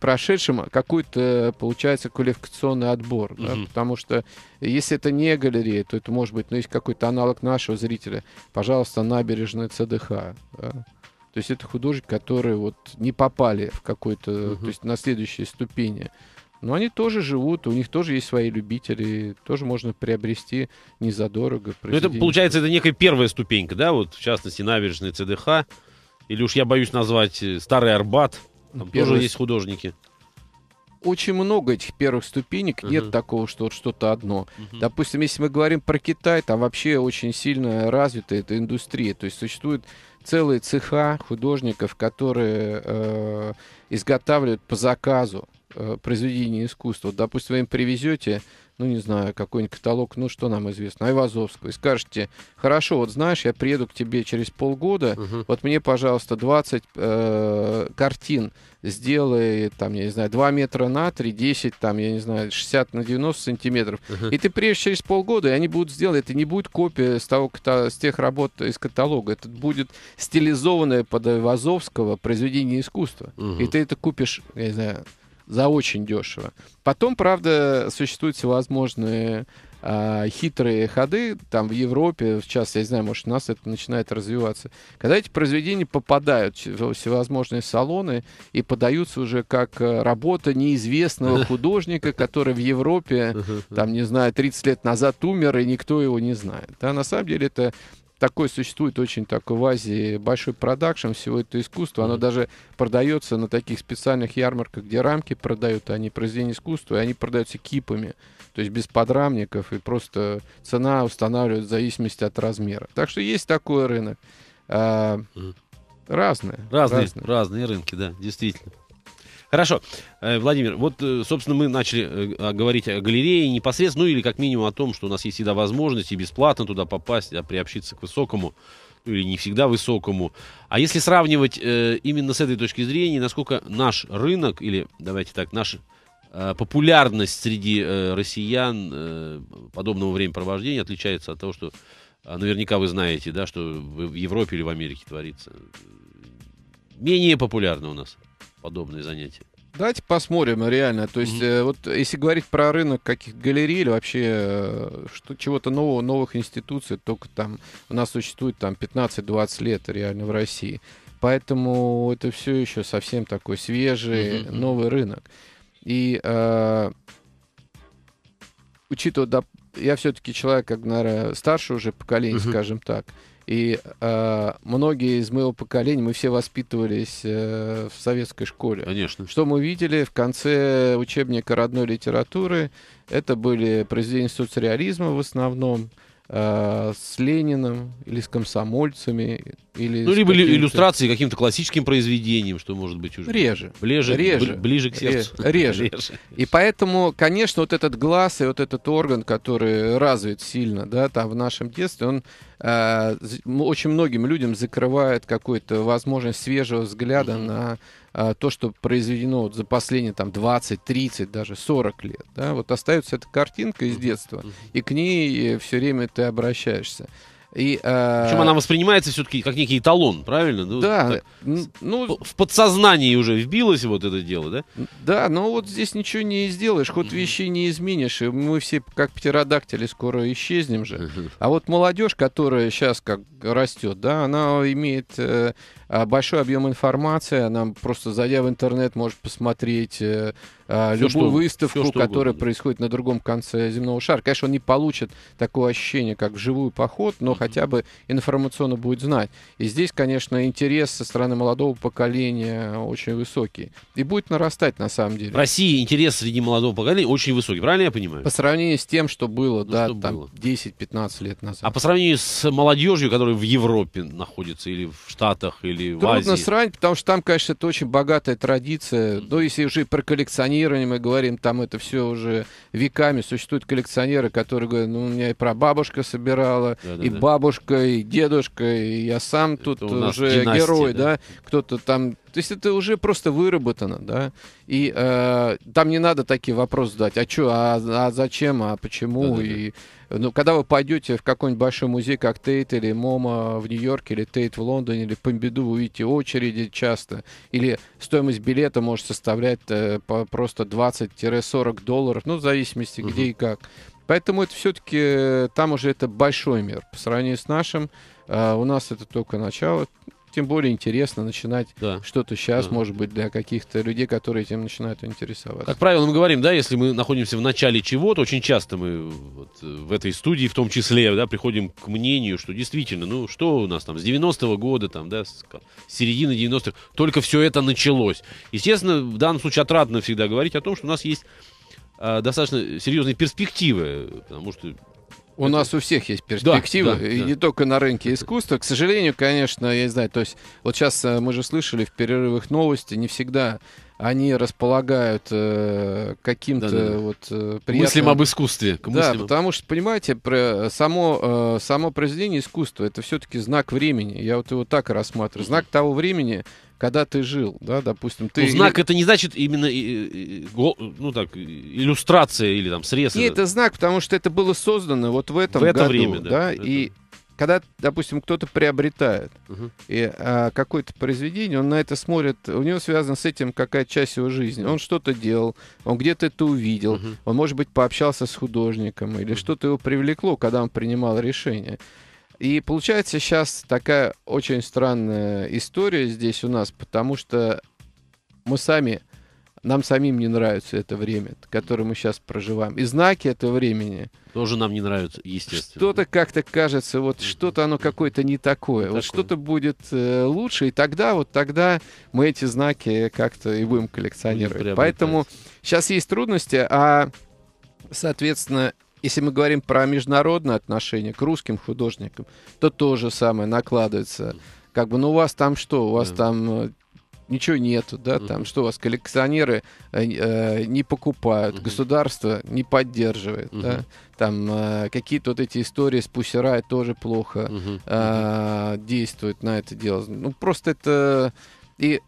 прошедшим а, какой-то, э, получается, квалификационный отбор. Угу. Да? Потому что если это не галерея, то это может быть, ну, есть какой-то аналог нашего зрителя. Пожалуйста, набережная ЦДХ. Да? То есть это художники, которые вот не попали в какой-то, угу. то есть на следующие ступени. Но они тоже живут, у них тоже есть свои любители, тоже можно приобрести незадорого. Ну, это, получается,
это некая первая ступенька, да, вот, в частности, набережная ЦДХ, или уж я боюсь назвать э, Старый Арбат, там Первый... тоже есть художники
очень много этих первых ступенек, uh-huh. нет такого, что вот что-то одно. Uh-huh. Допустим, если мы говорим про Китай, там вообще очень сильно развита эта индустрия. То есть существует целые цеха художников, которые э, изготавливают по заказу э, произведения искусства. Вот, допустим, вы им привезете ну, не знаю, какой-нибудь каталог, ну, что нам известно, Айвазовского, и скажете, хорошо, вот знаешь, я приеду к тебе через полгода, угу. вот мне, пожалуйста, 20 э, картин сделай, там, я не знаю, 2 метра на 3, 10, там, я не знаю, 60 на 90 сантиметров, угу. и ты приедешь через полгода, и они будут сделаны, это не будет копия с, того, с тех работ из каталога, это будет стилизованное под Айвазовского произведение искусства, угу. и ты это купишь, я не знаю, за очень дешево. Потом, правда, существуют всевозможные э, хитрые ходы, там в Европе, сейчас, я не знаю, может, у нас это начинает развиваться, когда эти произведения попадают в всевозможные салоны и подаются уже как э, работа неизвестного художника, который в Европе, там, не знаю, 30 лет назад умер, и никто его не знает. Да, на самом деле это такое существует очень так в Азии большой продакшн всего это искусство. Оно mm-hmm. даже продается на таких специальных ярмарках, где рамки продают, они а произведения искусства, и они продаются кипами, то есть без подрамников, и просто цена устанавливает в зависимости от размера. Так что есть такой рынок. А, mm-hmm. Разные. Разные, разные.
Разные рынки, да, действительно. Хорошо, э, Владимир, вот, э, собственно, мы начали э, а, говорить о галерее непосредственно, ну или как минимум о том, что у нас есть всегда возможность и бесплатно туда попасть, а приобщиться к высокому ну, или не всегда высокому. А если сравнивать именно с этой точки зрения, насколько наш рынок, или давайте так, наш популярность среди э, россиян э, подобного времяпровождения отличается от того, что а, наверняка вы знаете, да, что в Европе или в Америке творится. Менее популярно у нас подобные занятия?
Давайте посмотрим реально. То есть, mm-hmm. вот если говорить про рынок каких галерей или вообще э, что, чего-то нового, новых институций, только там у нас существует там 15-20 лет реально в России. Поэтому это все еще совсем такой свежий, mm-hmm. новый рынок. И э, учитывая, да, я все-таки человек, как, наверное, старше уже поколение, mm-hmm. скажем так, и э, многие из моего поколения, мы все воспитывались э, в советской школе. Конечно. Что мы видели в конце учебника родной литературы, это были произведения соцреализма в основном, Э, с Лениным или с комсомольцами. Или ну, либо иллюстрации
каким-то классическим произведением, что может быть уже... Реже. Ближе, реже. ближе к сердцу. Реже. реже. И
поэтому, конечно, вот этот глаз и вот этот орган, который развит сильно, да, там в нашем детстве, он э, очень многим людям закрывает какую-то возможность свежего взгляда mm-hmm. на а, то, что произведено вот за последние там 20, 30, даже 40 лет, да, вот остается эта картинка из детства, и к ней э, все время ты обращаешься. И, э... А, Причем она
воспринимается все-таки как некий эталон, правильно? Ну, да. Вот так, ну, в подсознании уже вбилось вот это дело, да? Да, но вот здесь ничего не сделаешь, ход mm вещей не изменишь, и мы все
как птеродактили скоро исчезнем же. А вот молодежь, которая сейчас как растет, да, она имеет э, а, большой объем информации. Нам просто зайдя в интернет, может посмотреть э, э, любую что, выставку, все, что которая угодно, да. происходит на другом конце земного шара. Конечно, он не получит такое ощущение, как в живую поход, но mm-hmm. хотя бы информационно будет знать. И здесь, конечно, интерес со стороны молодого поколения очень высокий. И будет нарастать на самом деле. В
России интерес среди молодого поколения очень высокий, правильно я понимаю? По
сравнению с тем, что было, ну, да, что там 10-15 лет назад. А по
сравнению с молодежью, которая в Европе находится, или в Штатах, или или Трудно в Азии? Трудно
сравнить, потому что там, конечно, это очень богатая традиция. Но если уже про коллекционирование мы говорим, там это все уже веками. Существуют коллекционеры, которые говорят, ну, у меня и прабабушка собирала, да, да, и бабушка, и дедушка, и я сам это тут уже династия, герой, да, да? кто-то там то есть это уже просто выработано, да. И э, там не надо такие вопросы задать. А что, а, а зачем, а почему? Да, да, да. И ну, когда вы пойдете в какой-нибудь большой музей, как Тейт или Мома в Нью-Йорке, или Тейт в Лондоне, или Помбиду, вы увидите очереди часто, или стоимость билета может составлять э, по, просто 20-40 долларов, ну, в зависимости где uh-huh. и как. Поэтому это все-таки, э, там уже это большой мир. По сравнению с нашим, э, у нас это только начало, тем более интересно начинать да. что-то сейчас, да. может быть, для каких-то людей, которые этим начинают интересоваться. Как
правило, мы говорим, да, если мы находимся в начале чего-то, очень часто мы вот э, в этой студии в том числе, да, приходим к мнению, что действительно, ну, что у нас там с 90-го года, там, да, с середины 90-х, только все это началось. Естественно, в данном случае отрадно всегда говорить о том, что у нас есть а, достаточно серьезные перспективы, потому что у это... нас у всех есть перспективы, да, да, и да. не
только на рынке искусства. К сожалению, конечно, я не знаю, то есть вот сейчас э, мы же слышали в перерывах новости, не всегда они располагают э, каким-то да, да, да. вот э, приятным... мыслям об искусстве. К да, мыслям. потому что понимаете, про само э, само произведение искусства это все-таки знак времени. Я вот его так рассматриваю, знак того времени, когда ты жил, да, допустим, ты... Ну, знак
это не значит именно, ну так, иллюстрация или там срез. Нет, это знак,
потому что это было создано вот в этом в это году, время, да. да это... И когда, допустим, кто-то приобретает угу. а, какое-то произведение, он на это смотрит, у него связана с этим какая часть его жизни. Он что-то делал, он где-то это увидел, угу. он, может быть, пообщался с художником, или угу. что-то его привлекло, когда он принимал решение. И получается сейчас такая очень странная история здесь у нас, потому что мы сами, нам самим не нравится это время, которое мы сейчас проживаем. И знаки этого времени.
Тоже нам не нравятся, естественно.
Что-то как-то кажется, вот что-то оно какое-то не такое. такое. Вот что-то будет э, лучше, и тогда вот тогда мы эти знаки как-то и будем коллекционировать. Поэтому сейчас есть трудности, а, соответственно, если мы говорим про международное отношение к русским художникам, то то же самое накладывается. Как бы, ну у вас там что? У вас да. там э, ничего нету, да, mm-hmm. там что у вас коллекционеры э, э, не покупают, mm-hmm. государство не поддерживает, mm-hmm. да, там э, какие-то вот эти истории с Пусирай тоже плохо mm-hmm. э, а, действуют на это дело. Ну просто это и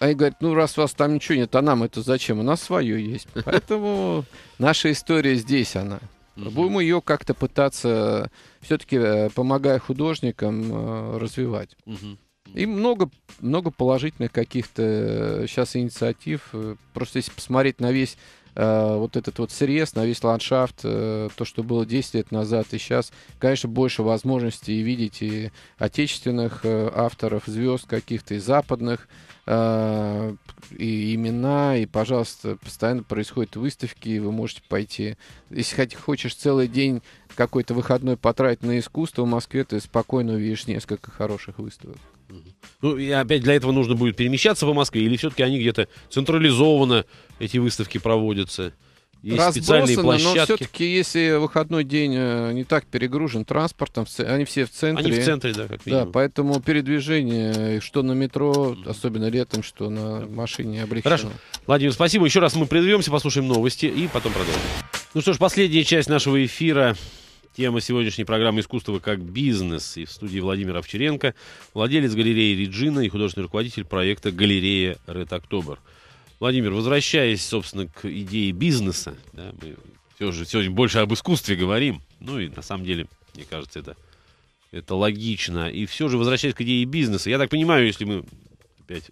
они говорят, ну раз у вас там ничего нет, а нам это зачем? У нас свое есть, поэтому наша история здесь она. Угу. Будем ее как-то пытаться, э, все-таки э, помогая художникам, э, развивать. Угу. И много, много положительных каких-то сейчас инициатив. Просто если посмотреть на весь Э, вот этот вот срез на весь ландшафт, э, то, что было 10 лет назад и сейчас, конечно, больше возможностей видеть и отечественных э, авторов, звезд каких-то, и западных, э, и имена, и, пожалуйста, постоянно происходят выставки, и вы можете пойти. Если хоть, хочешь целый день какой-то выходной потратить на искусство в Москве, ты спокойно увидишь несколько
хороших выставок. Ну, и опять для этого нужно будет перемещаться по Москве, или все-таки они где-то централизованно, эти выставки проводятся? Есть специальные площадки. но все-таки,
если выходной день э, не так перегружен транспортом, они все в центре. Они в центре, да, как минимум. Да, поэтому передвижение, э, что на метро, особенно летом, что на машине облегчено. Хорошо.
Владимир, спасибо. Еще раз мы прервемся, послушаем новости и потом продолжим. Ну что ж, последняя часть нашего эфира Тема сегодняшней программы «Искусство как бизнес» и в студии Владимир Овчаренко, владелец галереи «Реджина» и художественный руководитель проекта «Галерея Ред Октобер». Владимир, возвращаясь, собственно, к идее бизнеса, да, мы все же сегодня больше об искусстве говорим, ну и на самом деле, мне кажется, это, это логично. И все же, возвращаясь к идее бизнеса, я так понимаю, если мы опять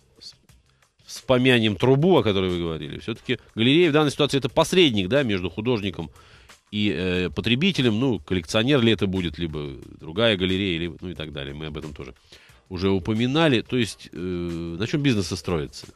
вспомянем трубу, о которой вы говорили, все-таки галерея в данной ситуации это посредник, да, между художником и и э, потребителям, ну, коллекционер ли это будет, либо другая галерея, либо, ну и так далее. Мы об этом тоже уже упоминали. То есть э, на чем бизнес строится?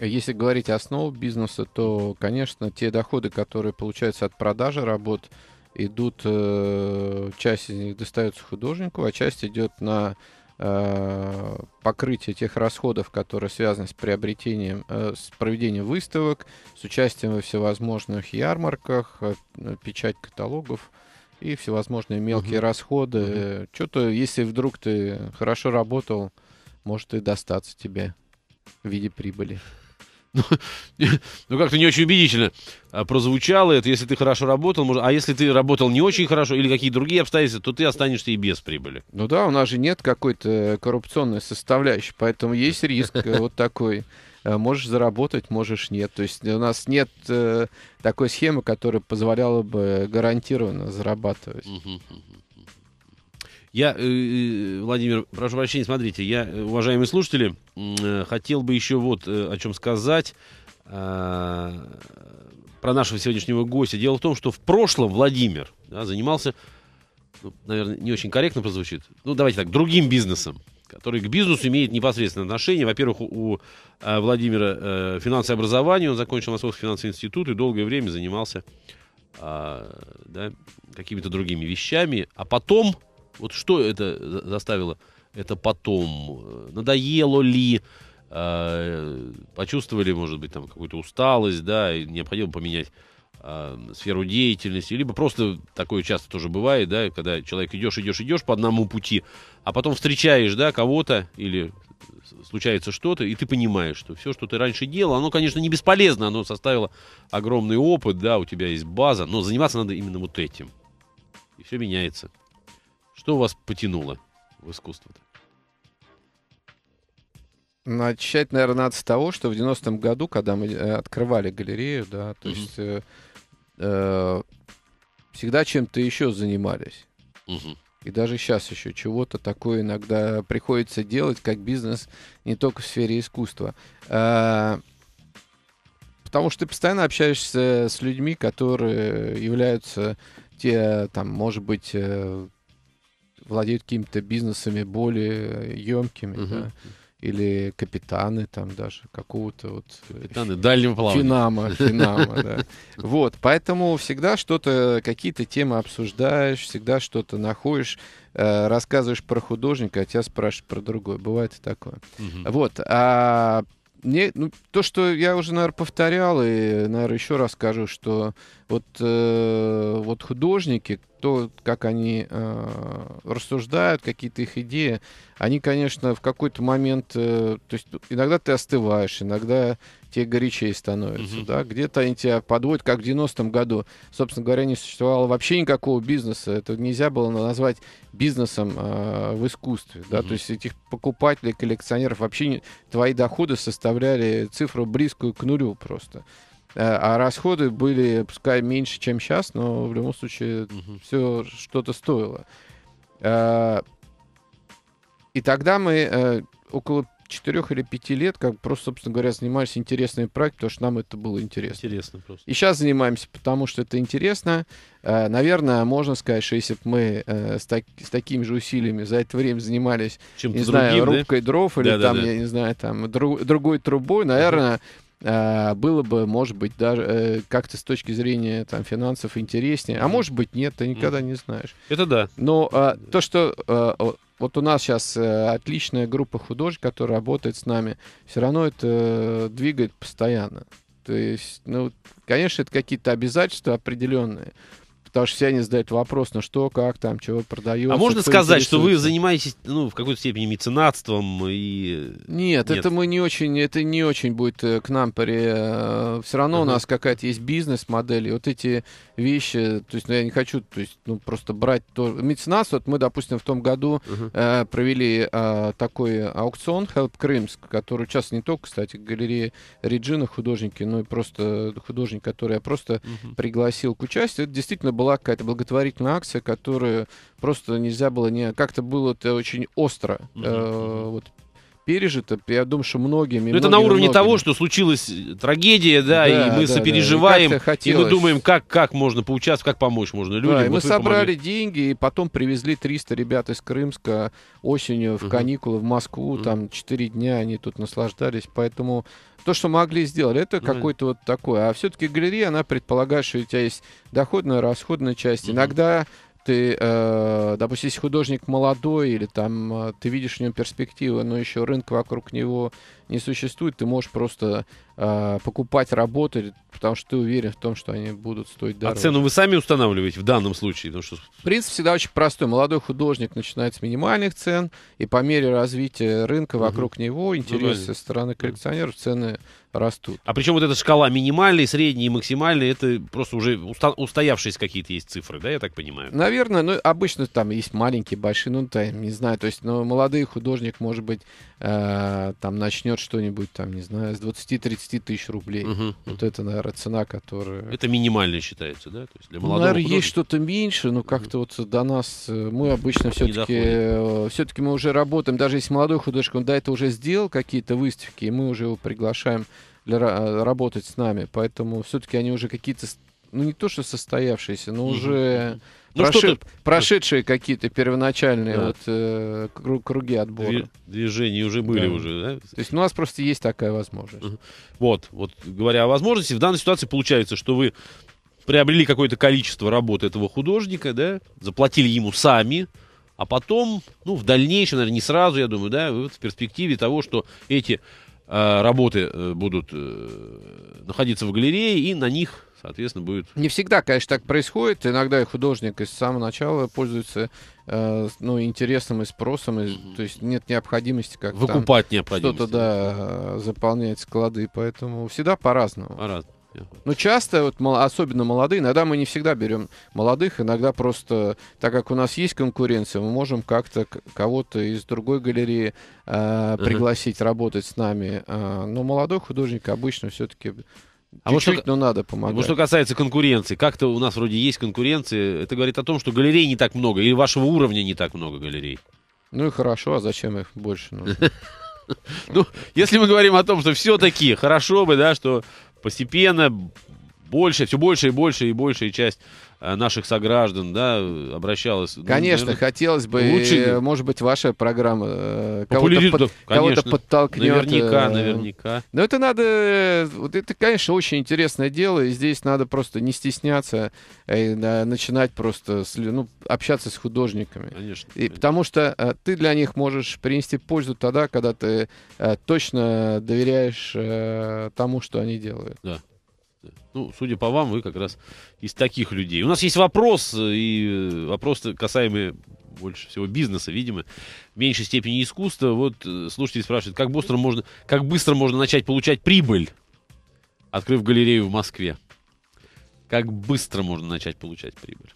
Если говорить о основе бизнеса, то, конечно, те доходы, которые получаются от продажи работ, идут, э, часть из них достается художнику, а часть идет на Э, покрытие тех расходов, которые связаны с приобретением, э, с проведением выставок, с участием во всевозможных ярмарках, э, печать каталогов и всевозможные мелкие угу. расходы. Угу. Что-то, если вдруг ты хорошо работал, может и достаться тебе в виде прибыли
ну, ну как-то не очень убедительно а, прозвучало это. Если ты хорошо работал, можно... а если ты работал не очень хорошо или какие другие обстоятельства, то ты останешься и без прибыли. Ну
да, у нас же нет какой-то э, коррупционной составляющей, поэтому есть риск э, вот такой. Э, можешь заработать, можешь нет. То есть у нас нет такой схемы, которая позволяла бы гарантированно зарабатывать.
Я, э, э, Владимир, прошу прощения, смотрите, я, э, уважаемые слушатели, хотел бы еще вот о чем сказать а, про нашего сегодняшнего гостя. Дело в том, что в прошлом Владимир да, занимался, ну, наверное, не очень корректно прозвучит, ну, давайте так, другим бизнесом, который к бизнесу имеет непосредственное отношение. Во-первых, у э, Владимира э, финансовое образование, он закончил Московский финансовый институт и долгое время занимался э, да, какими-то другими вещами. А потом вот что это заставило? Это потом э, надоело ли? Э, почувствовали, может быть, там какую-то усталость, да, и необходимо поменять э, сферу деятельности, либо просто такое часто тоже бывает, да, когда человек идешь, идешь, идешь по одному пути, а потом встречаешь, да, кого-то или случается что-то, и ты понимаешь, что все, что ты раньше делал, оно, конечно, не бесполезно, оно составило огромный опыт, да, у тебя есть база, но заниматься надо именно вот этим. И все меняется. Что вас потянуло в искусство-то?
Начать, наверное, надо с того, что в 90-м году, когда мы э, открывали галерею, да, то mm есть э, э, всегда чем-то еще занимались. mm И даже сейчас еще чего-то такое иногда приходится делать, как бизнес не только в сфере искусства. Э, потому что ты постоянно общаешься с людьми, которые являются те, там, может быть, э, владеют какими-то бизнесами более емкими, э, угу. да, или капитаны там даже
какого-то вот... Э, капитаны дальнего плавания. Финама, финама, да.
Вот, поэтому всегда что-то, какие-то темы обсуждаешь, всегда что-то находишь, э, рассказываешь про художника, а тебя спрашивают про другое, Бывает и такое. Угу. Вот, а не ну, то, что я уже, наверное, повторял, и, наверное, еще раз скажу, что вот, э, вот художники, то, как они э, рассуждают, какие-то их идеи, они, конечно, в какой-то момент, э, то есть иногда ты остываешь, иногда тебе горячее становится, угу. да, где-то они тебя подводят, как в 90-м году, собственно говоря, не существовало вообще никакого бизнеса, это нельзя было назвать бизнесом э, в искусстве, да, угу. то есть этих покупателей, коллекционеров вообще не... твои доходы составляли цифру близкую к нулю просто. Э, а расходы были, пускай меньше, чем сейчас, но в любом случае угу. все что-то стоило. Э, и тогда мы э, около четырех или пяти лет, как просто, собственно говоря, занимались интересными проектами, потому что нам это было интересно. Интересно просто. И сейчас занимаемся, потому что это интересно. Э, наверное, можно сказать, что если бы мы э, с, так, с такими же усилиями за это время занимались, Чем не знаю, рубкой да? дров или да, там, да, да. я не знаю, там друг, другой трубой, наверное, ага. А, было бы, может быть, даже э, как-то с точки зрения там, финансов интереснее. А может быть, нет, ты никогда не знаешь. Это да. Но а, то, что э, вот у нас сейчас э, отличная группа художников, которая работает с нами, все равно это двигает постоянно. То есть, ну, конечно, это какие-то обязательства определенные. Потому что все они задают вопрос, на ну что, как там, чего продают. А можно сказать, что вы
занимаетесь, ну, в какой-то степени меценатством и... Э, нет, Нет, это мы не очень, это не очень
будет э, к нам при... Э, все равно uh-huh. у нас какая-то есть бизнес-модель, и вот эти вещи, то есть, ну, я не хочу, то есть, ну, просто брать то... Меценатство, вот мы, допустим, в том году uh-huh. э, провели э, такой аукцион Help Крымск, который сейчас не только, кстати, галерея Реджина художники, но и просто художник, который я просто uh-huh. пригласил к участию. Это действительно было была какая-то благотворительная акция, которую просто нельзя было не... Как-то было это очень остро. Mm-hmm. Э, вот пережито, я думаю, что многими... Но ну, это на уровне многими. того,
что случилась трагедия, да, да и мы да, сопереживаем, да. И, и мы думаем, как, как можно поучаствовать, как помочь можно людям. Да, и мы собрали помогли.
деньги, и потом привезли 300 ребят из Крымска осенью в угу. каникулы в Москву, угу. там 4 дня они тут наслаждались, поэтому то, что могли сделать, это mm-hmm. какой-то вот такой. А все-таки галерея, она предполагает, что у тебя есть доходная, расходная часть. Mm-hmm. Иногда ты, э, допустим, если художник молодой или там э, ты видишь в нем перспективы, но еще рынка вокруг него не существует, ты можешь просто а, покупать работы, потому что ты уверен в том, что они будут стоить а дороже. А цену вы
сами устанавливаете в данном случае? Потому ну, что...
Принцип всегда очень простой. Молодой художник начинает с минимальных цен, и по мере развития рынка вокруг угу. него, ну интерес со стороны коллекционеров, цены
растут. А причем вот эта шкала минимальной, средней и максимальной, это просто уже уста- устоявшиеся какие-то есть цифры, да, я так понимаю?
Наверное, ну, обычно там есть маленькие, большие, ну, там, не знаю, то есть, но ну, молодой художник, может быть, Э, там начнет что-нибудь, там, не знаю, с 20-30 тысяч рублей. Угу, вот это, наверное, цена, которая...
Это минимально считается, да? То есть
для ну, молодого ну, наверное, художника... есть что-то меньше, но как-то вот до нас э, мы обычно все-таки... Э, все-таки мы уже работаем, даже если молодой художник, он до этого уже сделал какие-то выставки, и мы уже его приглашаем для, работать с нами. Поэтому все-таки они уже какие-то, ну не то что состоявшиеся, но угу. уже... Ну, Проши... что Прошедшие какие-то первоначальные да. вот, э, круги отбора.
Движения уже были да. уже, да?
То есть ну, у нас просто есть такая возможность.
Угу. Вот, вот говоря о возможности, в данной ситуации получается, что вы приобрели какое-то количество работы этого художника, да, заплатили ему сами, а потом, ну, в дальнейшем, наверное, не сразу, я думаю, да, вот в перспективе того, что эти э, работы э, будут э, находиться в галерее, и на них соответственно, будет...
Не всегда, конечно, так происходит. Иногда и художник из самого начала пользуется э, ну, интересом и спросом. И, mm То есть нет необходимости как Выкупать необходимость. Что-то, да, заполнять склады. Поэтому всегда по-разному. По-разному. Ну, часто, вот, особенно молодые, иногда мы не всегда берем молодых, иногда просто, так как у нас есть конкуренция, мы можем как-то кого-то из другой галереи э, пригласить uh-huh. работать с нами. Э, но молодой художник обычно все-таки а Чуть-чуть, вот что, но надо помогать. Вот что
касается конкуренции, как-то у нас вроде есть конкуренция. Это говорит о том, что галерей не так много, или вашего уровня не так много галерей.
Ну и хорошо, а зачем их
больше нужно? Ну, если мы говорим о том, что все-таки хорошо бы, да, что постепенно больше, все больше и больше и большая часть Э, наших сограждан, да, обращалась. Ну, конечно, наверное, хотелось бы, лучше... Э,
может быть, ваша программа э, кого-то, под, кого подтолкнет. Наверняка, наверняка. Но это надо, вот это, конечно, очень интересное дело, и здесь надо просто не стесняться, и, начинать просто с, ну, общаться с художниками. Конечно. И, конечно. Потому что ты для них можешь принести пользу тогда, когда ты точно доверяешь тому, что они делают.
Да. Ну, судя по вам, вы как раз из таких людей. У нас есть вопрос, э, и э, вопрос касаемый больше всего бизнеса, видимо, в меньшей степени искусства. Вот э, слушатель спрашивают, как быстро можно, как быстро можно начать получать прибыль, открыв галерею в Москве? Как быстро можно начать получать прибыль?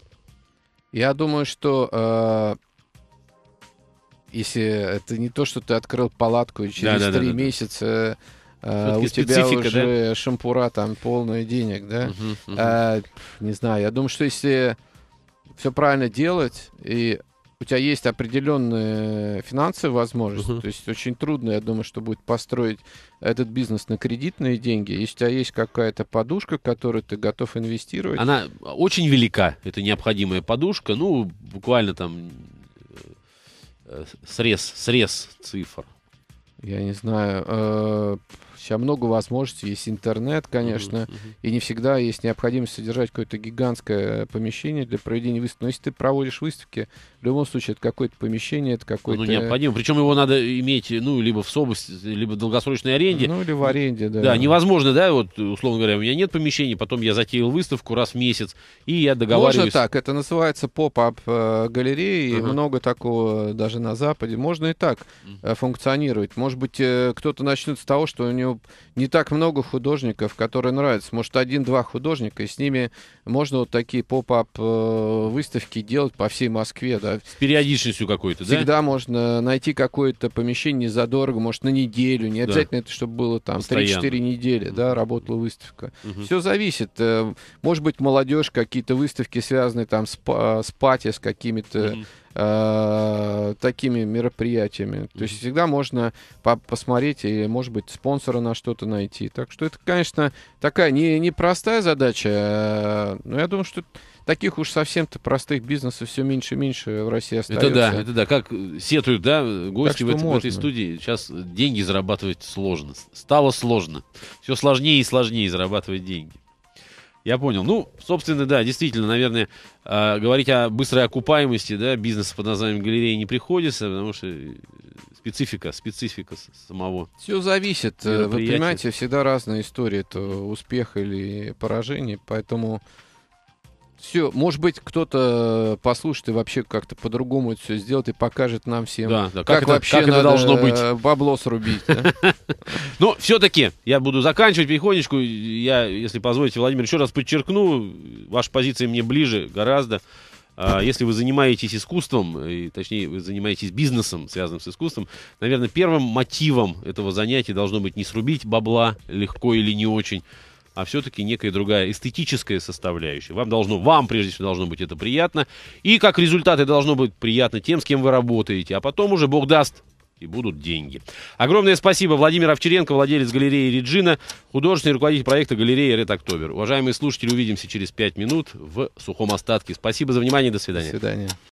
Я думаю, что э, если это не то, что ты открыл палатку и через три да, да, да, месяца Uh, у тебя уже да? шампура там полная денег, да? Uh-huh, uh-huh. А, не знаю, я думаю, что если все правильно делать и у тебя есть определенные финансовые возможности, uh-huh. то есть очень трудно, я думаю, что будет построить этот бизнес на кредитные деньги. Если у тебя есть какая-то подушка, которую ты готов инвестировать. Она
очень велика, это необходимая подушка, ну, буквально там э, э, срез, срез цифр.
Я не знаю. Сейчас много возможностей, есть интернет, конечно, uh-huh, и не всегда есть необходимость содержать какое-то гигантское помещение для проведения выставки. Но если ты проводишь выставки, в любом случае это какое-то помещение, это какое-то... Ну, ну необходимо. Причем
его надо иметь, ну, либо в собственности, либо в долгосрочной аренде. Ну, или в аренде, да. Да, невозможно, да, вот, условно говоря, у меня нет помещения, потом я затеял выставку раз в месяц, и я договариваюсь... Можно так,
это называется поп-ап э, галереи, uh-huh. много такого даже на Западе. Можно и так uh-huh. функционировать. Может быть, э, кто-то начнет с того, что у него не так много художников, которые нравятся. Может, один-два художника, и с ними можно вот такие поп-ап э, выставки делать по всей Москве, да. С
периодичностью какой-то, да? Всегда
можно найти какое-то помещение задорого, может, на неделю, не обязательно да. это, чтобы было там 3-4 недели, да, работала выставка. Угу. Все зависит. Э, может быть, молодежь, какие-то выставки связаны там с, с пати, с какими-то... Угу такими мероприятиями. То есть всегда можно по посмотреть и, может быть, спонсора на что-то найти. Так что это, конечно, такая не непростая задача, э, но я думаю, что таких уж совсем-то простых бизнесов все меньше и меньше в России остается. Это да, это
да. Как сетуют, да, гости в, в этой студии. Сейчас деньги зарабатывать сложно. Стало сложно. Все сложнее и сложнее зарабатывать деньги. Я понял. Ну, собственно, да, действительно, наверное, э, говорить о быстрой окупаемости да, бизнеса под названием галереи не приходится, потому что э, специфика, специфика самого. Все зависит. Э, вы понимаете,
всегда разная история. Это успех или поражение. Поэтому все, может быть, кто-то э, послушает и вообще как-то по-другому это все сделает и покажет нам всем, да, да. Как, как это, вообще как это должно э, быть. бабло срубить. А?
Но ну, все-таки я буду заканчивать потихонечку. Я, если позволите, Владимир, еще раз подчеркну, ваша позиция мне ближе гораздо. А, если вы занимаетесь искусством, э, и, точнее, вы занимаетесь бизнесом, связанным с искусством, наверное, первым мотивом этого занятия должно быть не срубить бабла легко или не очень, а все-таки некая другая эстетическая составляющая. Вам должно, вам прежде всего должно быть это приятно. И как результат это должно быть приятно тем, с кем вы работаете. А потом уже Бог даст, и будут деньги. Огромное спасибо Владимиру Овчаренко, владелец галереи «Реджина», художественный руководитель проекта галереи «Ред Октобер». Уважаемые слушатели, увидимся через пять минут в сухом остатке. Спасибо за внимание, до свидания. До свидания.